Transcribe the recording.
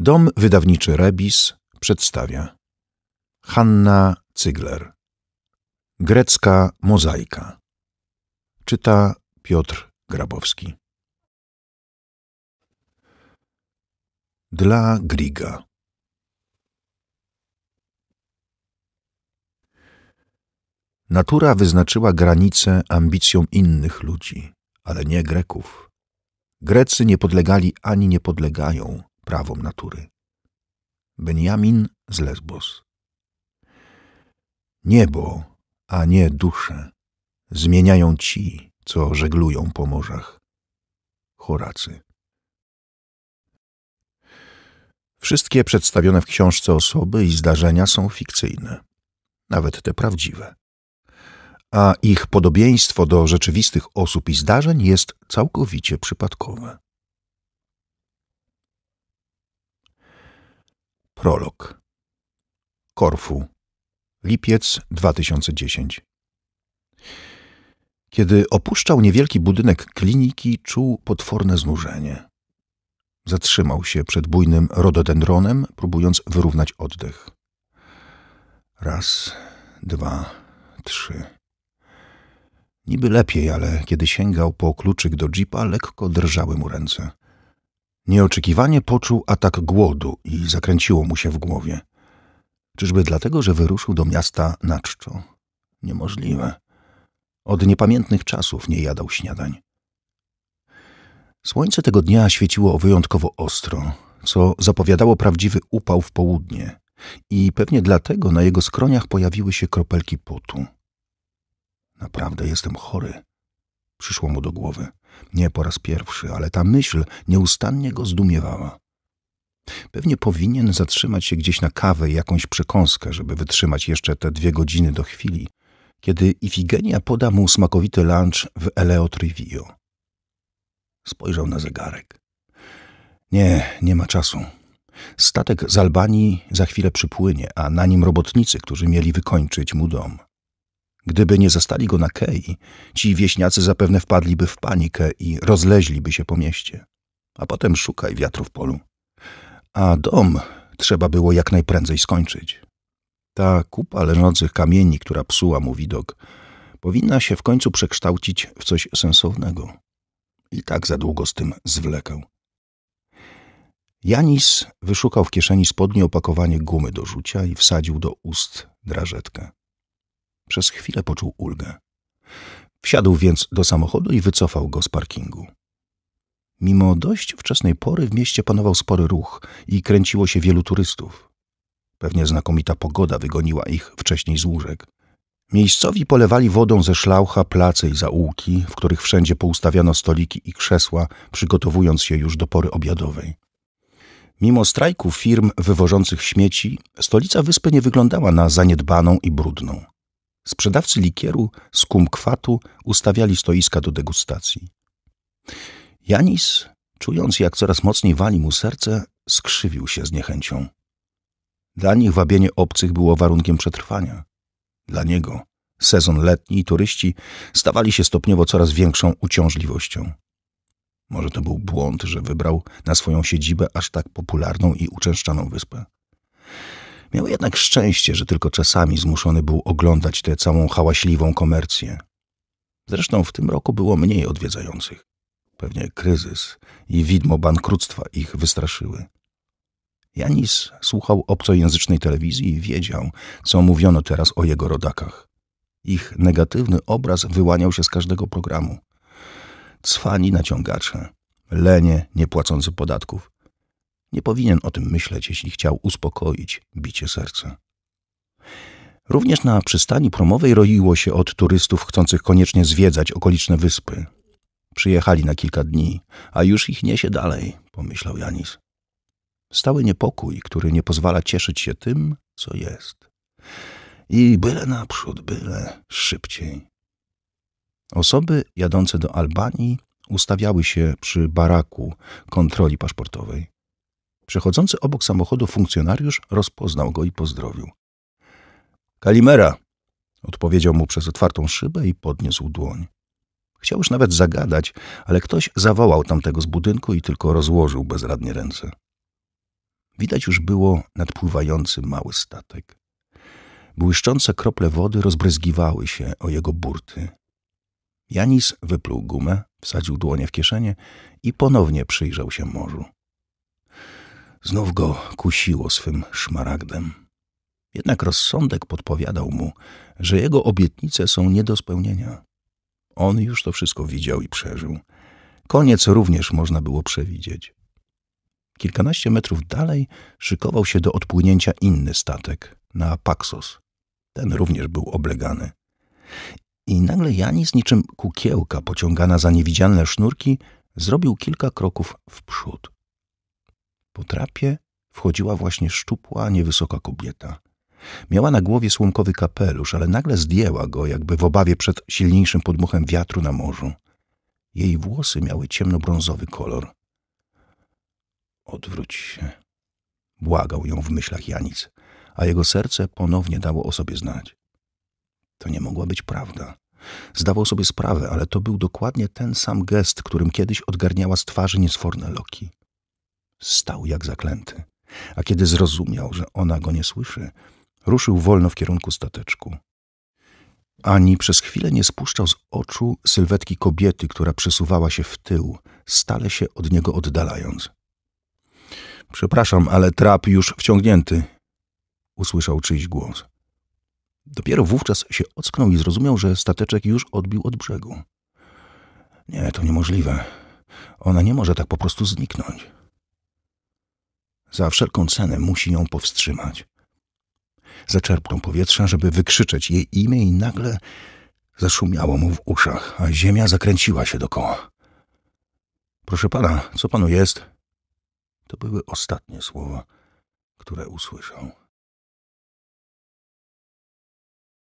Dom wydawniczy Rebis przedstawia Hanna Cygler Grecka mozaika Czyta Piotr Grabowski Dla Griga Natura wyznaczyła granice ambicjom innych ludzi, ale nie Greków. Grecy nie podlegali ani nie podlegają – prawom natury. Benjamin z Lesbos. Niebo, a nie dusze, zmieniają ci, co żeglują po morzach. Horacy. Wszystkie przedstawione w książce osoby i zdarzenia są fikcyjne, nawet te prawdziwe. A ich podobieństwo do rzeczywistych osób i zdarzeń jest całkowicie przypadkowe. Prolog. Korfu. Lipiec 2010. Kiedy opuszczał niewielki budynek kliniki, czuł potworne znużenie. Zatrzymał się przed bujnym rododendronem, próbując wyrównać oddech. Raz, dwa, trzy. Niby lepiej, ale kiedy sięgał po kluczyk do jeepa, lekko drżały mu ręce. Nieoczekiwanie poczuł atak głodu i zakręciło mu się w głowie. Czyżby dlatego, że wyruszył do miasta na czczo? Niemożliwe. Od niepamiętnych czasów nie jadał śniadań. Słońce tego dnia świeciło wyjątkowo ostro, co zapowiadało prawdziwy upał w południe i pewnie dlatego na jego skroniach pojawiły się kropelki potu. Naprawdę jestem chory, przyszło mu do głowy. Nie po raz pierwszy, ale ta myśl nieustannie go zdumiewała. Pewnie powinien zatrzymać się gdzieś na kawę i jakąś przekąskę, żeby wytrzymać jeszcze te dwie godziny do chwili, kiedy Ifigenia poda mu smakowity lunch w Eleotrivio. Spojrzał na zegarek. Nie, nie ma czasu. Statek z Albanii za chwilę przypłynie, a na nim robotnicy, którzy mieli wykończyć mu dom. Gdyby nie zastali go na kei, ci wieśniacy zapewne wpadliby w panikę i rozleźliby się po mieście. A potem szukaj wiatru w polu. A dom trzeba było jak najprędzej skończyć. Ta kupa leżących kamieni, która psuła mu widok, powinna się w końcu przekształcić w coś sensownego. I tak za długo z tym zwlekał. Janis wyszukał w kieszeni spodnie opakowanie gumy do rzucia i wsadził do ust drażetkę. Przez chwilę poczuł ulgę. Wsiadł więc do samochodu i wycofał go z parkingu. Mimo dość wczesnej pory w mieście panował spory ruch i kręciło się wielu turystów. Pewnie znakomita pogoda wygoniła ich wcześniej z łóżek. Miejscowi polewali wodą ze szlaucha place i zaułki, w których wszędzie poustawiano stoliki i krzesła, przygotowując się już do pory obiadowej. Mimo strajku firm wywożących śmieci, stolica wyspy nie wyglądała na zaniedbaną i brudną. Sprzedawcy likieru z kumkwatu ustawiali stoiska do degustacji. Janis, czując jak coraz mocniej wali mu serce, skrzywił się z niechęcią. Dla nich wabienie obcych było warunkiem przetrwania. Dla niego sezon letni i turyści stawali się stopniowo coraz większą uciążliwością. Może to był błąd, że wybrał na swoją siedzibę aż tak popularną i uczęszczaną wyspę. Miał jednak szczęście, że tylko czasami zmuszony był oglądać tę całą hałaśliwą komercję. Zresztą w tym roku było mniej odwiedzających. Pewnie kryzys i widmo bankructwa ich wystraszyły. Janis słuchał obcojęzycznej telewizji i wiedział, co mówiono teraz o jego rodakach. Ich negatywny obraz wyłaniał się z każdego programu. Cwani naciągacze, lenie płacący podatków, nie powinien o tym myśleć, jeśli chciał uspokoić bicie serca. Również na przystani promowej roiło się od turystów chcących koniecznie zwiedzać okoliczne wyspy. Przyjechali na kilka dni, a już ich niesie dalej, pomyślał Janis. Stały niepokój, który nie pozwala cieszyć się tym, co jest. I byle naprzód, byle szybciej. Osoby jadące do Albanii ustawiały się przy baraku kontroli paszportowej. Przechodzący obok samochodu funkcjonariusz rozpoznał go i pozdrowił. Kalimera! odpowiedział mu przez otwartą szybę i podniósł dłoń. Chciał już nawet zagadać, ale ktoś zawołał tamtego z budynku i tylko rozłożył bezradnie ręce. Widać już było nadpływający mały statek. Błyszczące krople wody rozbryzgiwały się o jego burty. Janis wypluł gumę, wsadził dłonie w kieszenie i ponownie przyjrzał się morzu. Znów go kusiło swym szmaragdem. Jednak rozsądek podpowiadał mu, że jego obietnice są nie do spełnienia. On już to wszystko widział i przeżył. Koniec również można było przewidzieć. Kilkanaście metrów dalej szykował się do odpłynięcia inny statek, na Paxos. Ten również był oblegany. I nagle Janis, niczym kukiełka pociągana za niewidzialne sznurki, zrobił kilka kroków w przód. Po trapie wchodziła właśnie szczupła, niewysoka kobieta. Miała na głowie słomkowy kapelusz, ale nagle zdjęła go, jakby w obawie przed silniejszym podmuchem wiatru na morzu. Jej włosy miały ciemnobrązowy kolor. Odwróć się. Błagał ją w myślach Janic, a jego serce ponownie dało o sobie znać. To nie mogła być prawda. Zdawał sobie sprawę, ale to był dokładnie ten sam gest, którym kiedyś odgarniała z twarzy niesforne loki. Stał jak zaklęty, a kiedy zrozumiał, że ona go nie słyszy, ruszył wolno w kierunku stateczku. Ani przez chwilę nie spuszczał z oczu sylwetki kobiety, która przesuwała się w tył, stale się od niego oddalając. Przepraszam, ale trap już wciągnięty, usłyszał czyjś głos. Dopiero wówczas się ocknął i zrozumiał, że stateczek już odbił od brzegu. Nie, to niemożliwe. Ona nie może tak po prostu zniknąć. Za wszelką cenę musi ją powstrzymać. Zaczerpnął powietrza, żeby wykrzyczeć jej imię i nagle zaszumiało mu w uszach, a ziemia zakręciła się dokoła. Proszę pana, co panu jest? To były ostatnie słowa, które usłyszał.